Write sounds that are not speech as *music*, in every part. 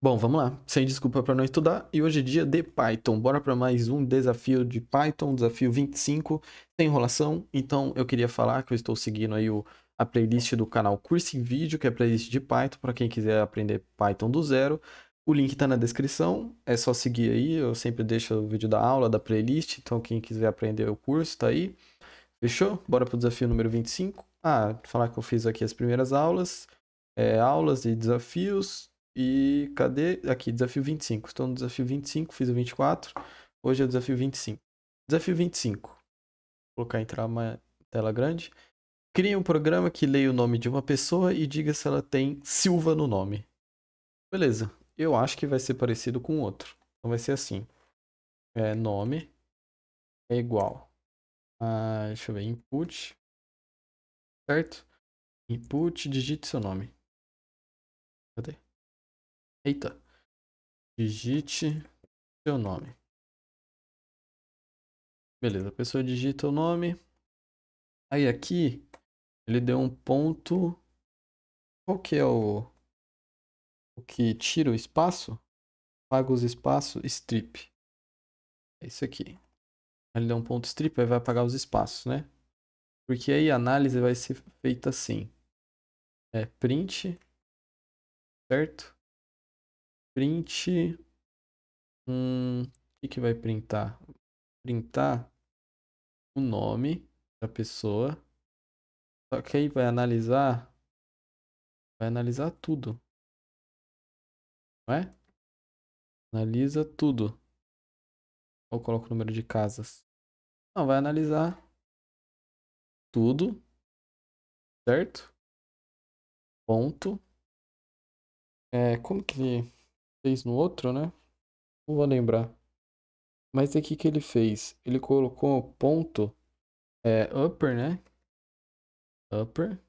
Bom, vamos lá. Sem desculpa para não estudar. E hoje é dia de Python. Bora para mais um desafio de Python, desafio 25, sem enrolação. Então, eu queria falar que eu estou seguindo aí o, a playlist do canal Curso em Vídeo, que é a playlist de Python para quem quiser aprender Python do zero. O link está na descrição, é só seguir aí. Eu sempre deixo o vídeo da aula, da playlist, então quem quiser aprender o curso está aí. Fechou? Bora para o desafio número 25. Ah, falar que eu fiz aqui as primeiras aulas, é, aulas e desafios e cadê? Aqui, desafio 25. Estou no desafio 25, fiz o 24. Hoje é o desafio 25. Desafio 25. Vou colocar entrar uma tela grande. Crie um programa que leia o nome de uma pessoa e diga se ela tem Silva no nome. Beleza. Eu acho que vai ser parecido com o outro. Então vai ser assim. É, nome é igual. A, deixa eu ver. Input. Certo? Input, digite seu nome. Cadê? Eita. Digite seu nome. Beleza, a pessoa digita o nome. Aí aqui ele deu um ponto. Qual que é o o que tira o espaço? Paga os espaços, strip. É isso aqui. ele deu um ponto strip, aí vai apagar os espaços, né? Porque aí a análise vai ser feita assim. É print, certo? Print. Hum, o que, que vai printar? Printar o nome da pessoa. Só que aí vai analisar. Vai analisar tudo. Não é? Analisa tudo. Ou coloca o número de casas. Não, vai analisar tudo. Certo? Ponto. É, como que fez no outro, né? Não vou lembrar. Mas aqui é que ele fez? Ele colocou ponto é, upper, né? Upper.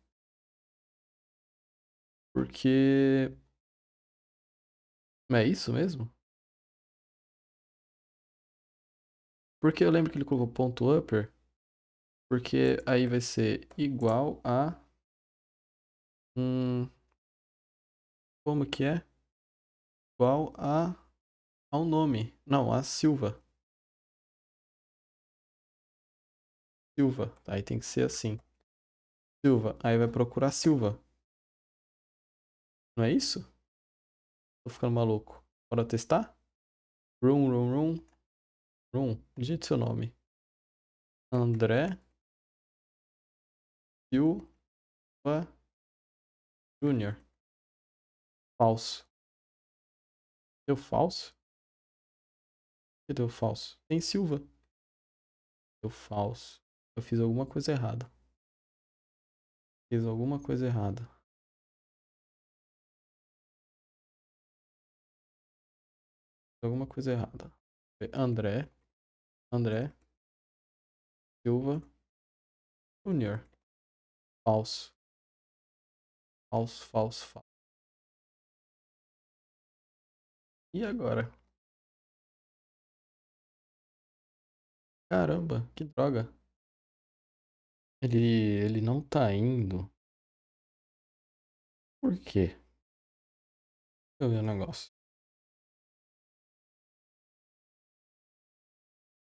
Porque. É isso mesmo? Porque eu lembro que ele colocou ponto upper. Porque aí vai ser igual a. Hum, como que é? igual a ao nome. Não, a Silva. Silva. Tá, aí tem que ser assim. Silva. Aí vai procurar Silva. Não é isso? Tô ficando maluco. Bora testar? Room, room, room. Room. Digite seu nome. André. Silva Júnior. Falso. Deu falso? Que deu falso? Tem Silva. Deu falso. Eu fiz alguma coisa errada. Fiz alguma coisa errada. Fiz alguma coisa errada. André. André. Silva. Junior. Falso. Falso, falso, falso. E agora? Caramba, que droga. Ele, ele não tá indo. Por quê? Deixa eu ver o negócio.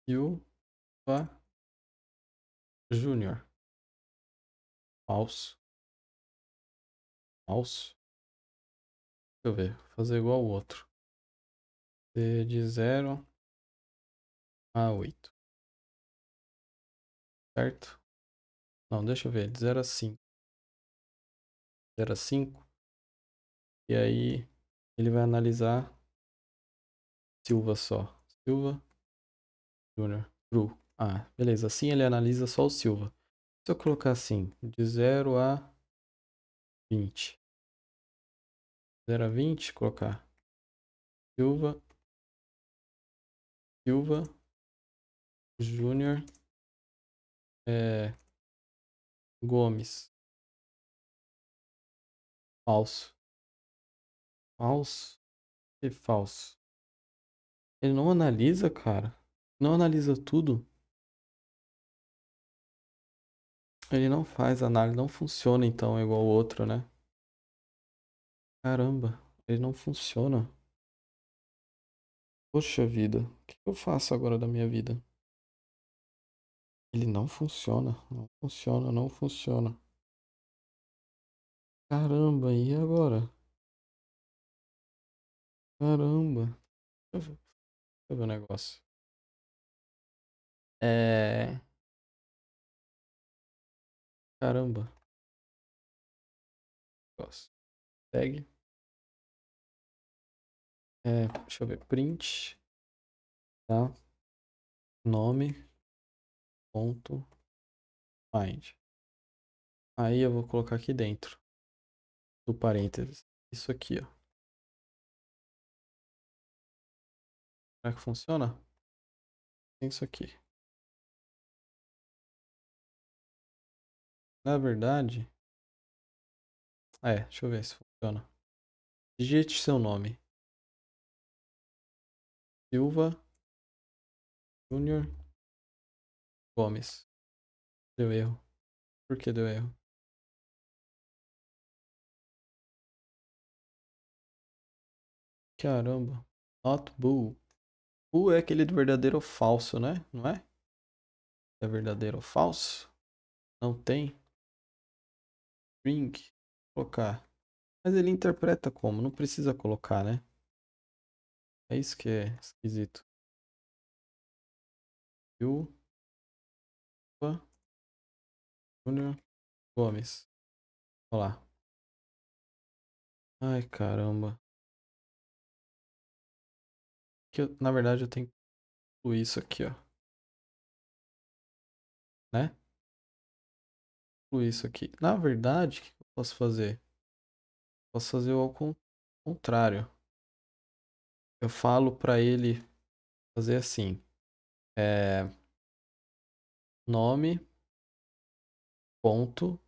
Silva Júnior. Falso. Falso. Deixa eu ver. fazer igual o outro de 0 a 8. Certo? Não, deixa eu ver, de 0 a 5. 0 a 5. E aí ele vai analisar Silva só. Silva Júnior. True. Ah, beleza. Assim ele analisa só o Silva. Se eu colocar assim, de 0 a 20. 0 a 20, colocar Silva Silva Júnior é, Gomes. Falso. Falso e falso. Ele não analisa, cara. Não analisa tudo. Ele não faz análise, não funciona então igual o outro, né? Caramba, ele não funciona. Poxa vida, o que eu faço agora da minha vida? Ele não funciona, não funciona, não funciona. Caramba, e agora? Caramba. Deixa eu ver, o negócio. É. Caramba. Negócio. Segue. É, deixa eu ver, print, tá? Nome, ponto, find. Aí eu vou colocar aqui dentro do parênteses, isso aqui, ó. Será que funciona? Tem isso aqui. Na verdade... É, deixa eu ver se funciona. Digite seu nome. Silva Júnior Gomes. Deu erro. Por que deu erro? Caramba. Not Bull. Bull é aquele do verdadeiro ou falso, né? Não é? É verdadeiro ou falso? Não tem. String. Colocar. Mas ele interpreta como? Não precisa colocar, né? É isso que é esquisito. Gil. Júnior Gomes. Olha lá. Ai, caramba. Que eu, na verdade, eu tenho tudo isso aqui, ó. Né? Incluir isso aqui. Na verdade, o que eu posso fazer? Posso fazer o contrário eu falo para ele fazer assim. É, nome ponto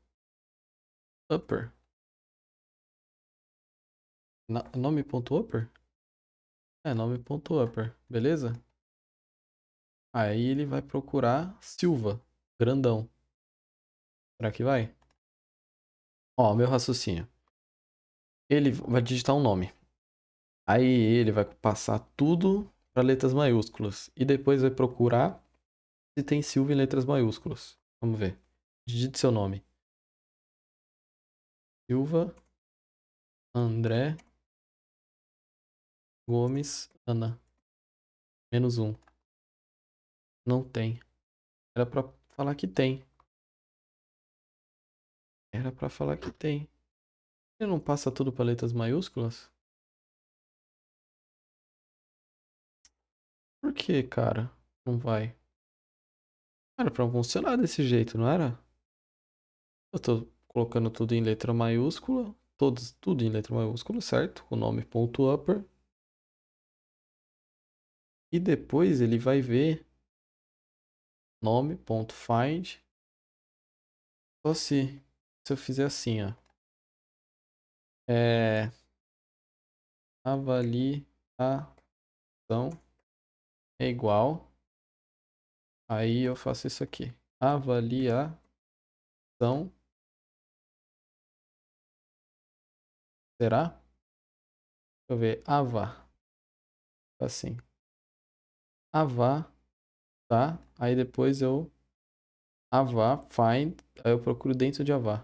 upper. Na, nome ponto upper? É, nome ponto upper, beleza? Aí ele vai procurar Silva, grandão. Será que vai? Ó, meu raciocínio. Ele vai digitar um nome. Aí ele vai passar tudo para letras maiúsculas e depois vai procurar se tem Silva em letras maiúsculas. Vamos ver. Digite seu nome. Silva André Gomes Ana. Menos um. Não tem. Era para falar que tem. Era para falar que tem. Ele não passa tudo para letras maiúsculas? Por que, cara? Não vai. Era pra funcionar desse jeito, não era? Eu tô colocando tudo em letra maiúscula. Todos, tudo em letra maiúscula, certo? O nome ponto upper. E depois ele vai ver nome ponto find. Só se, se eu fizer assim, ó. É, avaliação é igual. Aí eu faço isso aqui. Avaliação. Será? Deixa eu ver. Ava. Assim. Ava. Tá? Aí depois eu. Ava. Find. Aí eu procuro dentro de Ava.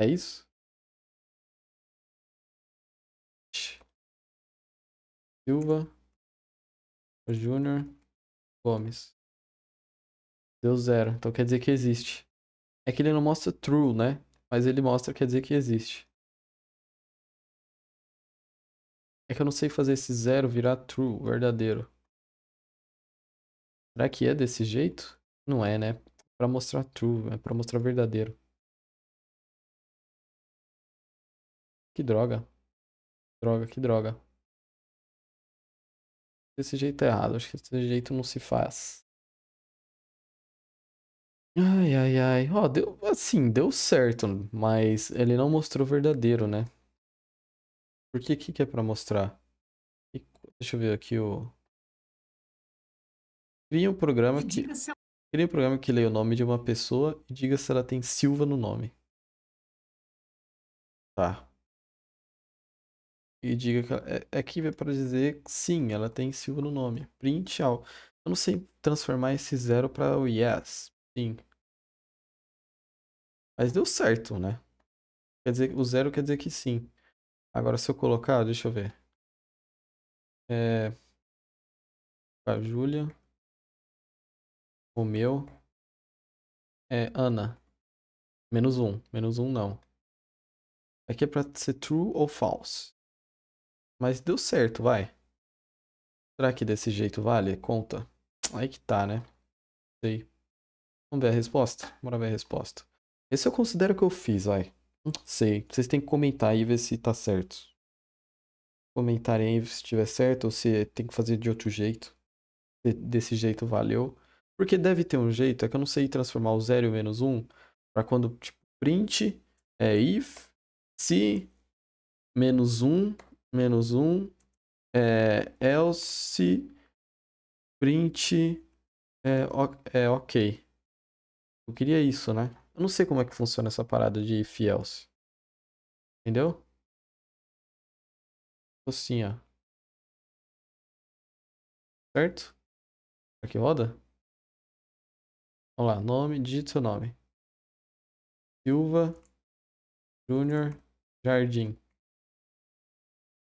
É isso? Silva, Júnior, Gomes. Deu zero. Então quer dizer que existe. É que ele não mostra true, né? Mas ele mostra, quer dizer que existe. É que eu não sei fazer esse zero virar true, verdadeiro. Será que é desse jeito? Não é, né? Para mostrar true, é para mostrar verdadeiro. Que droga. Droga, que droga. Desse jeito é errado, acho que desse jeito não se faz. Ai, ai, ai. Ó, oh, deu, assim, deu certo, mas ele não mostrou verdadeiro, né? Porque que, que é pra mostrar? Deixa eu ver aqui o... Cria um programa que... É cria um programa que leia o nome de uma pessoa e diga se ela tem Silva no nome. Tá e diga que ela, é, aqui é, é para dizer sim, ela tem Silva no nome. Print all. Eu não sei transformar esse zero para o yes. Sim. Mas deu certo, né? Quer dizer, o zero quer dizer que sim. Agora, se eu colocar, deixa eu ver. É... A Júlia. O meu. É Ana. Menos um. Menos um, não. Aqui é pra ser true ou false. Mas deu certo, vai. Será que desse jeito vale? Conta. Aí que tá, né? Sei. Vamos ver a resposta? Bora ver a resposta. Esse eu considero que eu fiz, vai. Não sei. Vocês têm que comentar aí e ver se tá certo. Comentarem aí se tiver certo ou se tem que fazer de outro jeito. desse jeito valeu. Porque deve ter um jeito, é que eu não sei transformar o 0 e o menos 1 para quando, tipo, print, é if, se, menos 1, menos 1, é, else print é, é ok. Eu queria isso, né? Eu não sei como é que funciona essa parada de if else. Entendeu? Assim, ó. Certo? Será que roda? Vamos lá, nome, digite seu nome. Silva Júnior Jardim.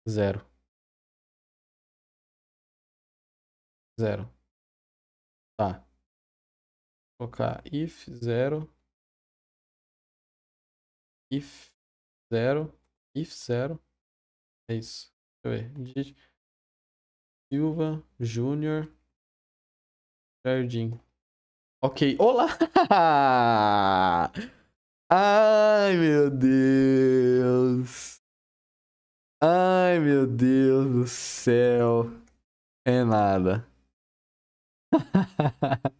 Zero. Zero. Tá. colocar if zero. If zero. If zero. É isso. Deixa eu ver. Digite. Silva Júnior Jardim. Ok. Olá! *laughs* Ai, meu Deus! Ai, meu Deus do céu. É nada. *laughs*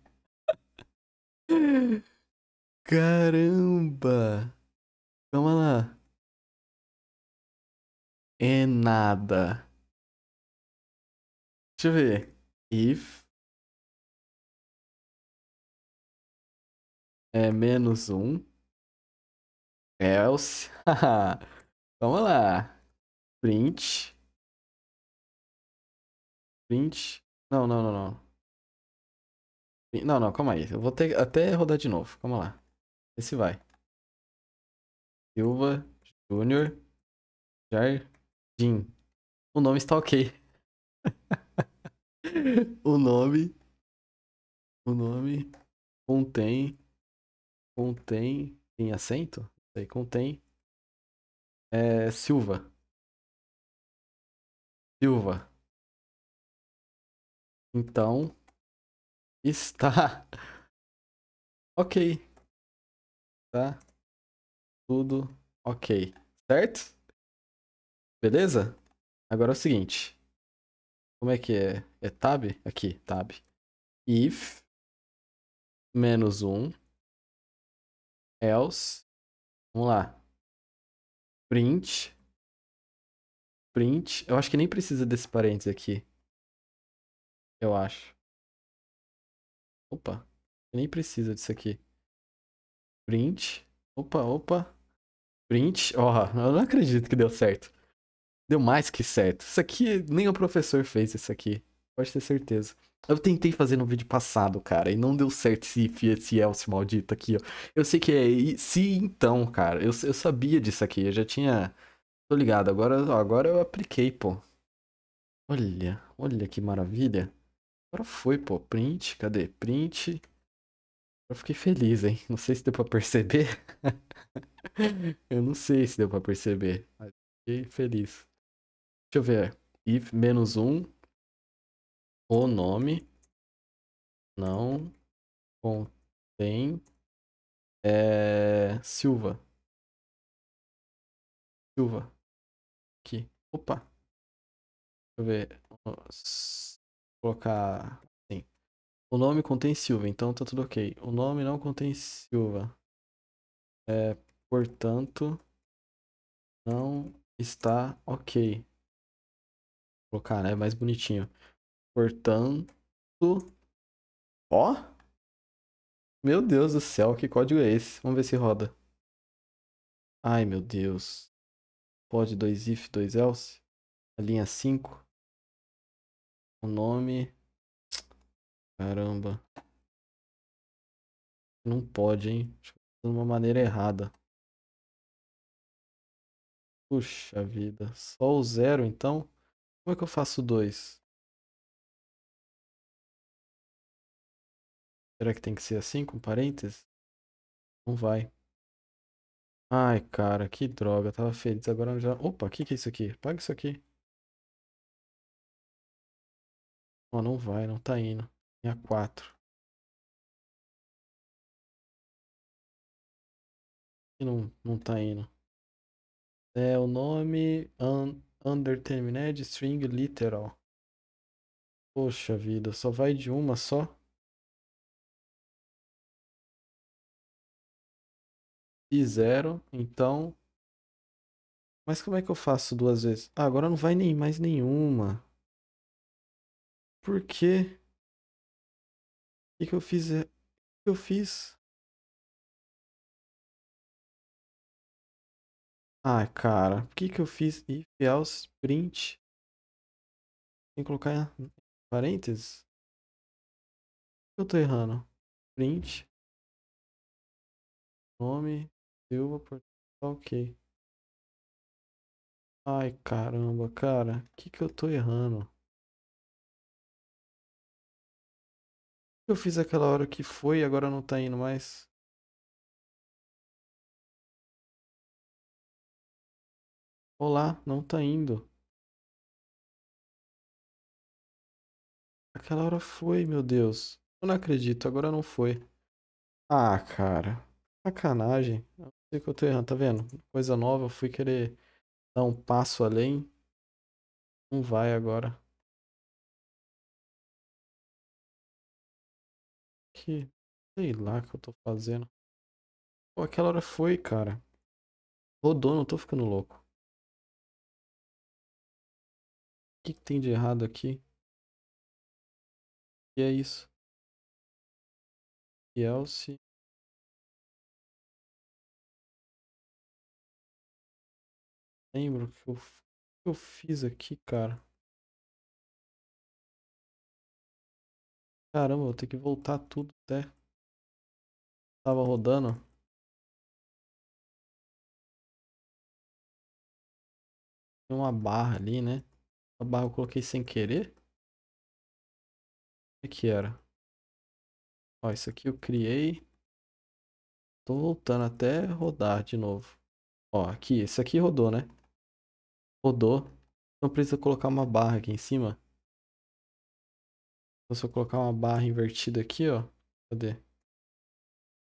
Caramba. Calma lá. É nada. Deixa eu ver. If é menos um. Else. *laughs* Vamos lá. Print. Print. Não, não, não, não. Não, não, calma aí. Eu vou ter até rodar de novo. Calma lá. Esse vai. Silva Júnior Jardim. O nome está ok. *laughs* o nome. O nome contém. Contém. Tem acento? Contém. É, Silva. Silva. Então, está *laughs* ok. Tá tudo ok, certo? Beleza? Agora é o seguinte. Como é que é? É tab? Aqui, tab. If menos um else, vamos lá, print print. Eu acho que nem precisa desse parênteses aqui. Eu acho. Opa. Nem precisa disso aqui. Print. Opa, opa. Print. Ó, oh, eu não acredito que deu certo. Deu mais que certo. Isso aqui, nem o professor fez isso aqui. Pode ter certeza. Eu tentei fazer no vídeo passado, cara, e não deu certo esse if, esse else maldito aqui, ó. Eu sei que é se então, cara. Eu, eu sabia disso aqui, eu já tinha Tô ligado, agora, agora eu apliquei, pô. Olha, olha que maravilha. Agora foi, pô. Print, cadê? Print. Eu fiquei feliz, hein? Não sei se deu pra perceber. *laughs* eu não sei se deu pra perceber. Mas fiquei feliz. Deixa eu ver. If menos um. O nome. Não. Contém. É... Silva. Silva. Opa! Deixa eu ver. Vou colocar assim. O nome contém Silva, então tá tudo ok. O nome não contém Silva. É, portanto, não está ok. Vou colocar, né? Mais bonitinho. Portanto. Ó! Meu Deus do céu, que código é esse? Vamos ver se roda. Ai, meu Deus pod, dois if, dois else. A linha 5. O nome. Caramba. Não pode, hein? Acho que de uma maneira errada. Puxa vida. Só o zero, então? Como é que eu faço dois? Será que tem que ser assim, com parênteses? Não vai. Ai, cara, que droga. Tava feliz, agora já... Opa, o que que é isso aqui? Paga isso aqui. Ó, oh, não vai, não tá indo. É a 4. E não, não tá indo. É o nome... Un Undertermined String Literal. Poxa vida, só vai de uma só? e zero, então... Mas como é que eu faço duas vezes? Ah, agora não vai nem mais nenhuma. Por quê? O que, eu fiz? O é, que eu fiz? Ah, cara, o que, que eu fiz? If else print. Tem que colocar parênteses? O que eu tô errando? Print. Nome. Silva, Portugal, tá ok. Ai, caramba, cara. O que que eu tô errando? Eu fiz aquela hora que foi e agora não tá indo mais. Olá, não tá indo. Aquela hora foi, meu Deus. Eu não acredito, agora não foi. Ah, cara. Sacanagem sei que eu tô errando, tá vendo? Coisa nova, eu fui querer dar um passo além. Não vai agora. Que sei lá que eu tô fazendo. Pô, aquela hora foi, cara. Rodou, não tô ficando louco. O que, que tem de errado aqui? E é isso. else. É lembro o que eu, que eu fiz aqui, cara. Caramba, vou ter que voltar tudo até. Tava rodando. Tem uma barra ali, né? A barra eu coloquei sem querer. O que era? Ó, isso aqui eu criei. Tô voltando até rodar de novo. Ó, aqui, isso aqui rodou, né? Rodou. Então precisa colocar uma barra aqui em cima. Então se eu colocar uma barra invertida aqui, ó. Cadê?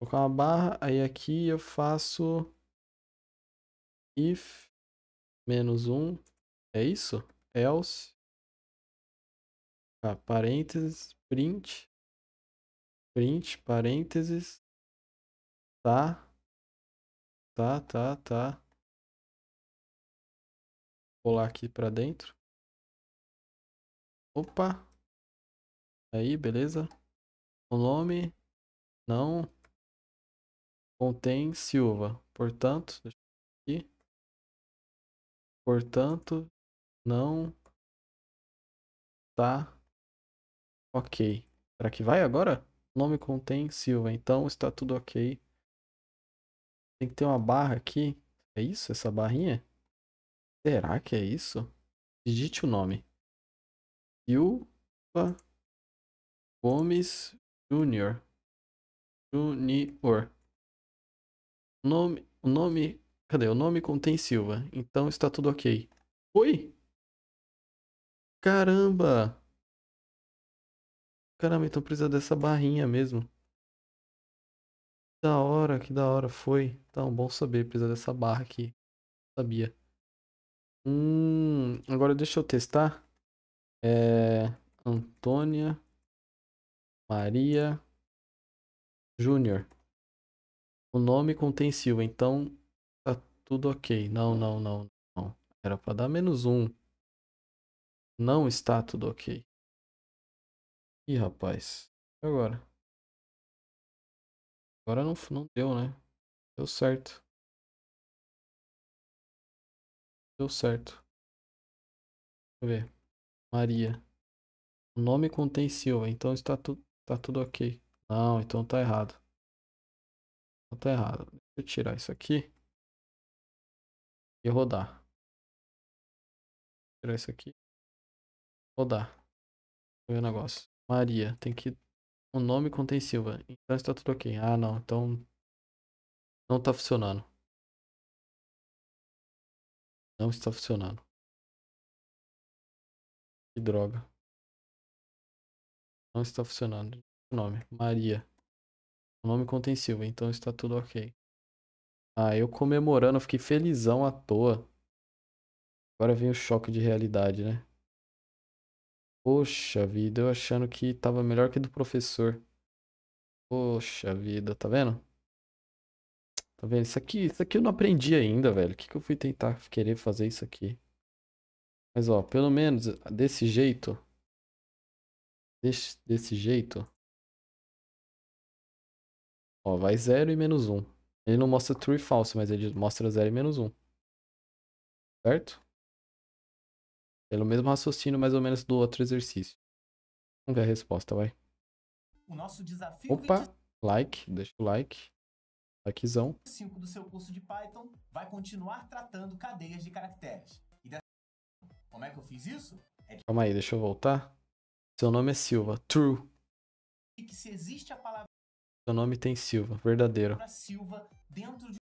Vou colocar uma barra, aí aqui eu faço if menos um. É isso? Else. Ah, parênteses, print. Print, parênteses. Tá. Tá, tá, tá colar aqui para dentro. Opa. Aí, beleza. O nome não contém Silva. Portanto, aqui. Portanto, não tá ok. Será que vai agora? O nome contém Silva, então está tudo ok. Tem que ter uma barra aqui. É isso? Essa barrinha? Será que é isso? Digite o nome. Silva Gomes Júnior. Junior. nome, o nome. Cadê? O nome contém Silva. Então está tudo ok. Oi! Caramba! Caramba, então precisa dessa barrinha mesmo. Que da hora, que da hora foi. Então, bom saber, precisa dessa barra aqui. Sabia. Hum, agora deixa eu testar. É, Antônia Maria Júnior. O nome contém Silva, então tá tudo ok. Não, não, não, não. Era para dar menos um. Não está tudo ok. Ih, rapaz. E agora? Agora não, não deu, né? Deu certo. Deu certo. Deixa eu ver. Maria. O nome contém Silva, então está tu, tá tudo ok. Não, então tá errado. Então tá errado. Deixa eu tirar isso aqui. E rodar. Tirar isso aqui. Rodar. O negócio. Maria, tem que. O nome contém Silva. Então está tudo ok. Ah, não. Então. Não tá funcionando. Não está funcionando. Que droga. Não está funcionando. Nome, Maria. O nome contém Silva, então está tudo ok. Ah, eu comemorando, eu fiquei felizão à toa. Agora vem o choque de realidade, né? Poxa vida, eu achando que tava melhor que do professor. Poxa vida, tá vendo? Tá vendo? Isso aqui, isso aqui eu não aprendi ainda, velho. O que, que eu fui tentar querer fazer isso aqui? Mas, ó, pelo menos ah, desse jeito. Desse, desse jeito. Ó, vai 0 e menos 1. Um. Ele não mostra true e false, mas ele mostra 0 e menos 1. Um. Certo? Pelo mesmo raciocínio, mais ou menos, do outro exercício. Vamos ver a resposta, vai. O nosso desafio Opa, 20... like, deixa o like. Aquizão. 5 do seu curso de Python vai continuar tratando cadeias de caracteres. E dessa... Como é que eu fiz isso? É de... Calma aí, deixa eu voltar. Seu nome é Silva. True. E que se existe a palavra... Seu nome tem Silva. Verdadeiro. Silva dentro de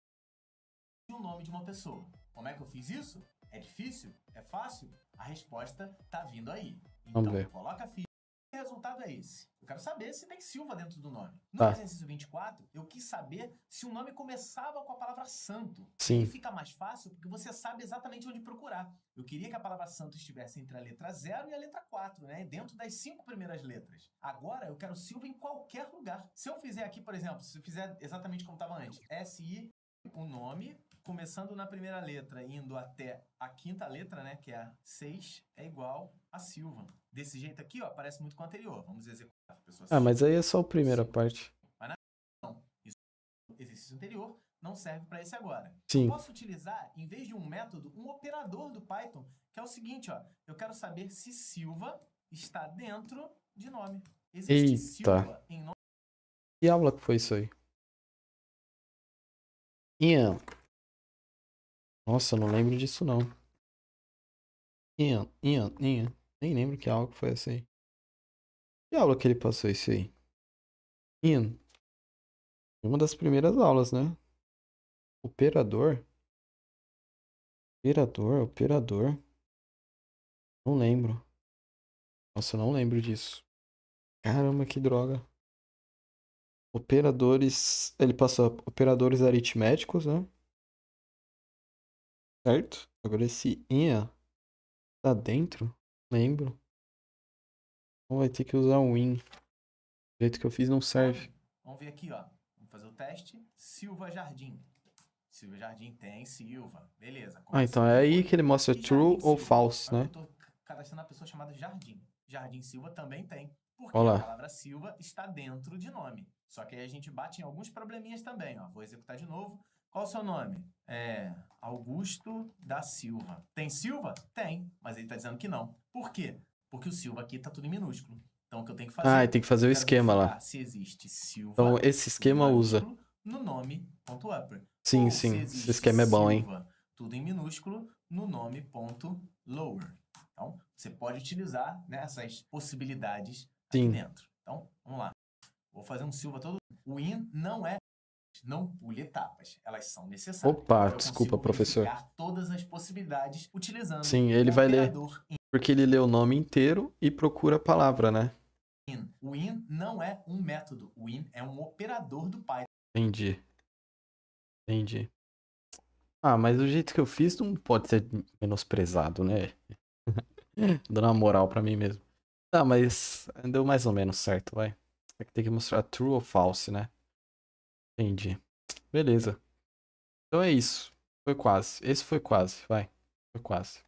um nome de uma pessoa. Como é que eu fiz isso? É difícil? É fácil? A resposta tá vindo aí. Então, Vamos ver. coloca a ficha. O resultado é esse? Eu quero saber se tem Silva dentro do nome. No tá. exercício 24, eu quis saber se o nome começava com a palavra santo. Sim. E fica mais fácil porque você sabe exatamente onde procurar. Eu queria que a palavra santo estivesse entre a letra 0 e a letra 4, né? Dentro das cinco primeiras letras. Agora eu quero Silva em qualquer lugar. Se eu fizer aqui, por exemplo, se eu fizer exatamente como estava antes, S-I, o nome, começando na primeira letra, indo até a quinta letra, né? Que é a 6, é igual a Silva. Desse jeito aqui, ó, parece muito com o anterior. Vamos executar a pessoa. Ah, mas aí é só a primeira Sim. parte. Mas na... não. Isso, é exercício anterior não serve para esse agora. Sim. Eu posso utilizar, em vez de um método, um operador do Python, que é o seguinte, ó. Eu quero saber se Silva está dentro de nome. Existe Eita. Silva em nome. Que aula que foi isso aí? Ian. Nossa, eu não lembro disso não. Ian, Ian, Ian. Nem lembro que aula que foi essa aí. Que aula que ele passou isso aí? In. Uma das primeiras aulas, né? Operador. Operador, operador. Não lembro. Nossa, eu não lembro disso. Caramba, que droga. Operadores. Ele passou operadores aritméticos, né? Certo? Agora esse in tá dentro. Lembro. Então vai ter que usar o win. Do jeito que eu fiz não serve. Vamos ver aqui, ó. Vamos fazer o teste. Silva Jardim. Silva Jardim tem Silva. Beleza. Começa ah, então é aí que ele mostra true ou false, né? Eu tô cadastrando a pessoa chamada Jardim. Jardim Silva também tem. Porque Olá. a palavra Silva está dentro de nome. Só que aí a gente bate em alguns probleminhas também, ó. Vou executar de novo. Qual o seu nome? é, Augusto da Silva. Tem Silva? Tem, mas ele está dizendo que não. Por quê? Porque o Silva aqui está tudo em minúsculo. Então o que eu tenho que fazer? Ah, tem que fazer o esquema lá. Se existe Silva. Então esse esquema usa no nome.upper. Sim, Ou sim. Esse esquema é bom, hein? Tudo em minúsculo no nome ponto lower. Então você pode utilizar né, essas possibilidades sim. aqui dentro. Então vamos lá. Vou fazer um Silva todo. O in não é não pule etapas, elas são necessárias. Opa, Eu desculpa, professor. todas as possibilidades utilizando Sim, ele vai ler in. porque ele lê o nome inteiro e procura a palavra, né? In. O in não é um método, o in é um operador do Python. Entendi. Entendi. Ah, mas o jeito que eu fiz não pode ser menosprezado, né? *laughs* Dando uma moral para mim mesmo. Ah, mas deu mais ou menos certo, vai. É que tem que mostrar true ou false, né? Entendi. Beleza. Então é isso. Foi quase. Esse foi quase, vai. Foi quase.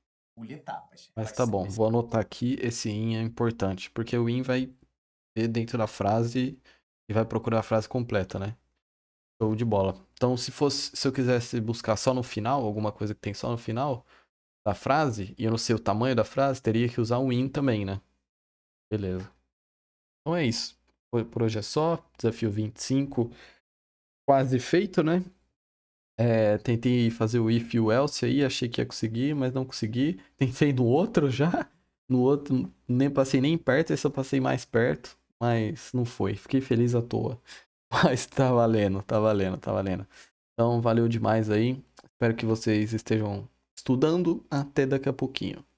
etapas. Mas tá bom, vou anotar aqui. Esse in é importante, porque o in vai ter dentro da frase e vai procurar a frase completa, né? Show de bola. Então, se fosse, se eu quisesse buscar só no final, alguma coisa que tem só no final da frase, e eu não sei o tamanho da frase, teria que usar o in também, né? Beleza. Então é isso. Por hoje é só. Desafio 25 quase feito, né? É, tentei fazer o if e o else aí, achei que ia conseguir, mas não consegui. *laughs* Tentei no outro já. No outro, nem passei nem perto, esse eu passei mais perto, mas não foi. Fiquei feliz à toa. *laughs* Mas tá valendo, tá valendo, tá valendo. Então, valeu demais aí. Espero que vocês estejam estudando. Até daqui a pouquinho.